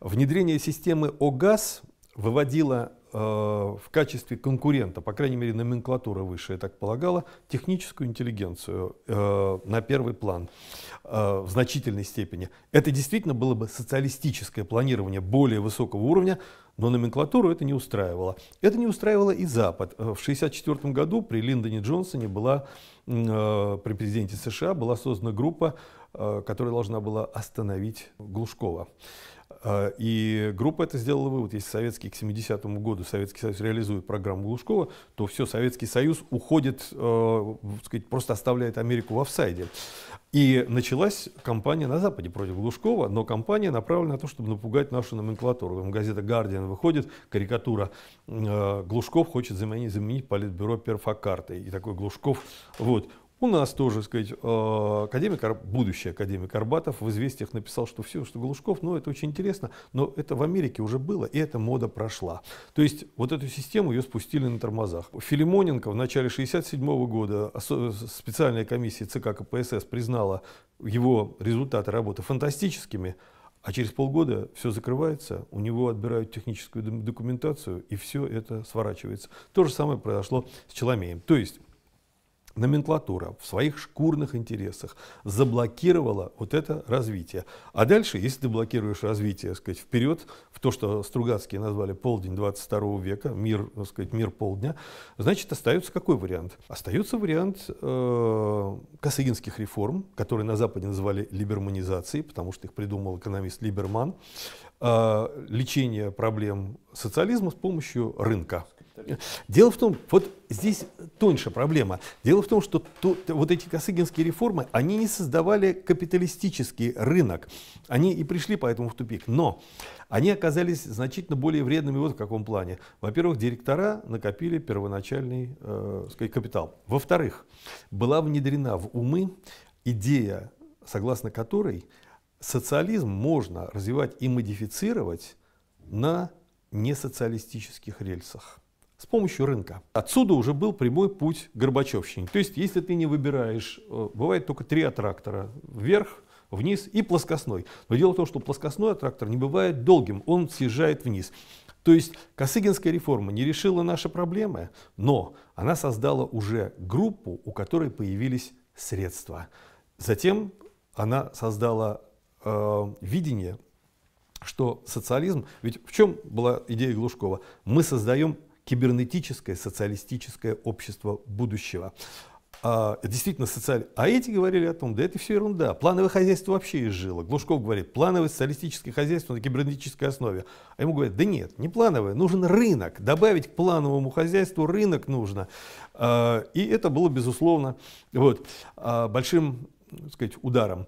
Внедрение системы ОГАЗ выводило э, в качестве конкурента, по крайней мере номенклатура выше, я так полагала, техническую интеллигенцию э, на первый план э, в значительной степени. Это действительно было бы социалистическое планирование более высокого уровня, но номенклатуру это не устраивало. Это не устраивало и Запад. Э, в 1964 году при Линдоне Джонсоне была, э, при президенте США была создана группа, э, которая должна была остановить Глушкова. А, и группа это сделала вывод, если Советский к 70-му году Советский Союз реализует программу Глушкова, то все, Советский Союз уходит, э, сказать, просто оставляет Америку в офсайде. И началась кампания на Западе против Глушкова, но кампания направлена на то, чтобы напугать нашу номенклатуру. Там газета «Гардиан» выходит, карикатура э, «Глушков хочет заменить, заменить политбюро перфокартой». И такой Глушков, вот, у нас тоже, сказать, э, академик, будущий академик Арбатов в «Известиях» написал, что все, что Глушков, ну это очень интересно, но это в Америке уже было, и эта мода прошла. То есть вот эту систему ее спустили на тормозах. Филимоненко в начале 1967 года специальная комиссия ЦК КПСС признала его результаты работы фантастическими, а через полгода все закрывается, у него отбирают техническую документацию, и все это сворачивается. То же самое произошло с Челомеем. То есть номенклатура в своих шкурных интересах заблокировала вот это развитие. А дальше, если ты блокируешь развитие, сказать, вперед, в то, что Стругацкие назвали полдень 22 века, мир, так сказать, мир полдня, значит, остается какой вариант? Остается вариант э, косыгинских реформ, которые на Западе называли либерманизацией, потому что их придумал экономист Либерман, э, лечение проблем социализма с помощью рынка. Дело в том, вот здесь тоньше проблема. Дело в том, что то, вот эти косыгинские реформы, они не создавали капиталистический рынок. Они и пришли поэтому в тупик. Но они оказались значительно более вредными вот в каком плане. Во-первых, директора накопили первоначальный э, сказать, капитал. Во-вторых, была внедрена в умы идея, согласно которой социализм можно развивать и модифицировать на несоциалистических рельсах с помощью рынка. Отсюда уже был прямой путь Горбачевщине. То есть, если ты не выбираешь, э, бывает только три аттрактора, вверх, вниз и плоскостной. Но дело в том, что плоскостной аттрактор не бывает долгим, он съезжает вниз. То есть Косыгинская реформа не решила наши проблемы, но она создала уже группу, у которой появились средства. Затем она создала э, видение, что социализм, ведь в чем была идея Глушкова? Мы создаем кибернетическое социалистическое общество будущего. А, действительно, социаль... а эти говорили о том, да это все ерунда. Плановое хозяйство вообще изжило. Глушков говорит, плановое социалистическое хозяйство на кибернетической основе. А ему говорят, да нет, не плановое, нужен рынок. Добавить к плановому хозяйству рынок нужно. А, и это было, безусловно, вот, а, большим так сказать, ударом